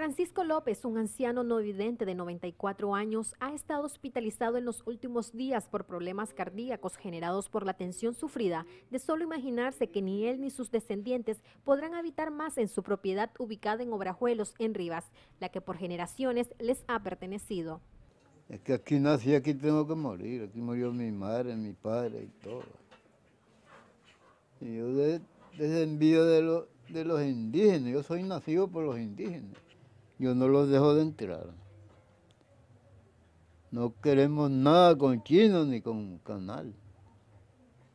Francisco López, un anciano no vidente de 94 años, ha estado hospitalizado en los últimos días por problemas cardíacos generados por la tensión sufrida de solo imaginarse que ni él ni sus descendientes podrán habitar más en su propiedad ubicada en Obrajuelos, en Rivas, la que por generaciones les ha pertenecido. Es que aquí nací, aquí tengo que morir, aquí murió mi madre, mi padre y todo. Y yo desde de, de los indígenas, yo soy nacido por los indígenas yo no los dejo de entrar. No queremos nada con China ni con Canal.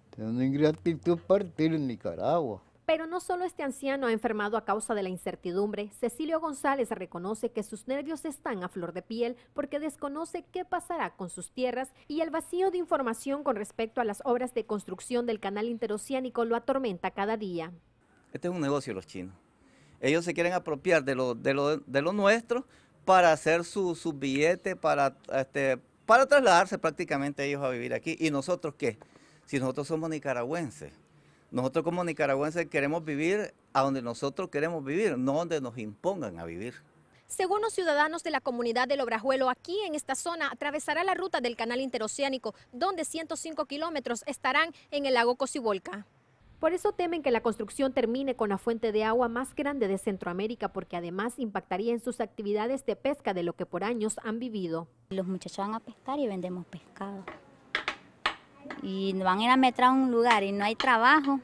tengo una ingratitud partir en Nicaragua. Pero no solo este anciano ha enfermado a causa de la incertidumbre, Cecilio González reconoce que sus nervios están a flor de piel porque desconoce qué pasará con sus tierras y el vacío de información con respecto a las obras de construcción del canal interoceánico lo atormenta cada día. Este es un negocio los chinos. Ellos se quieren apropiar de lo, nuestro para hacer sus su billete, para, este, para trasladarse prácticamente ellos a vivir aquí. ¿Y nosotros qué? Si nosotros somos nicaragüenses, nosotros como nicaragüenses queremos vivir a donde nosotros queremos vivir, no donde nos impongan a vivir. Según los ciudadanos de la comunidad del Obrajuelo, aquí en esta zona atravesará la ruta del canal interoceánico, donde 105 kilómetros estarán en el lago Cocibolca. Por eso temen que la construcción termine con la fuente de agua más grande de Centroamérica porque además impactaría en sus actividades de pesca de lo que por años han vivido. Los muchachos van a pescar y vendemos pescado. Y van a ir a meter un lugar y no hay trabajo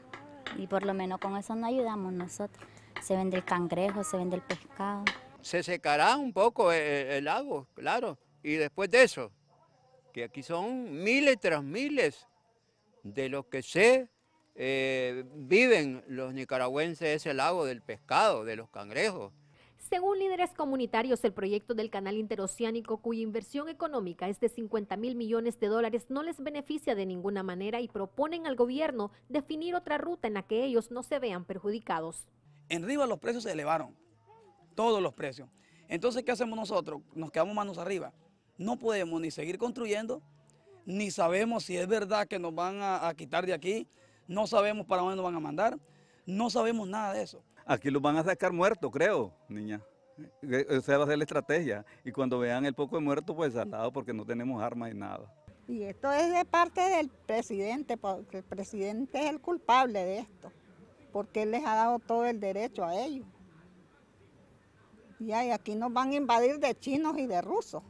y por lo menos con eso no ayudamos nosotros. Se vende el cangrejo, se vende el pescado. Se secará un poco eh, eh, el, agua, lago, claro. Y después de eso, que aquí son miles tras miles de lo que sé. Eh, viven los nicaragüenses ese lago del pescado, de los cangrejos. Según líderes comunitarios, el proyecto del canal interoceánico, cuya inversión económica es de 50 mil millones de dólares, no les beneficia de ninguna manera y proponen al gobierno definir otra ruta en la que ellos no se vean perjudicados. En Riva los precios se elevaron, todos los precios. Entonces, ¿qué hacemos nosotros? Nos quedamos manos arriba. No podemos ni seguir construyendo, ni sabemos si es verdad que nos van a quitar de aquí, no sabemos para dónde nos van a mandar, no sabemos nada de eso. Aquí los van a sacar muertos, creo, niña. Eh, eh, esa va a ser la estrategia. Y cuando vean el poco de muertos, pues al lado, porque no tenemos armas y nada. Y esto es de parte del presidente, porque el presidente es el culpable de esto, porque él les ha dado todo el derecho a ellos. Y y aquí nos van a invadir de chinos y de rusos.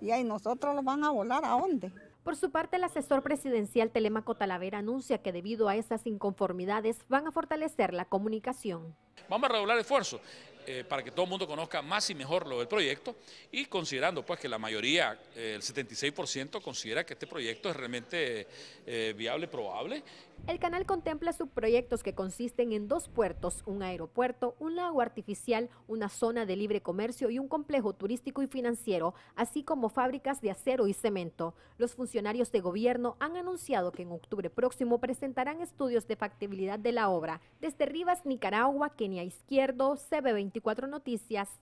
Y ahí nosotros los van a volar a dónde. Por su parte, el asesor presidencial Telemaco Talavera anuncia que debido a estas inconformidades van a fortalecer la comunicación. Vamos a redoblar esfuerzos eh, para que todo el mundo conozca más y mejor lo del proyecto y considerando pues que la mayoría, eh, el 76% considera que este proyecto es realmente eh, viable, probable. El canal contempla subproyectos que consisten en dos puertos, un aeropuerto, un lago artificial, una zona de libre comercio y un complejo turístico y financiero, así como fábricas de acero y cemento. Los funcionarios de gobierno han anunciado que en octubre próximo presentarán estudios de factibilidad de la obra desde Rivas, Nicaragua, Kenia Izquierdo, cb 21 24 Noticias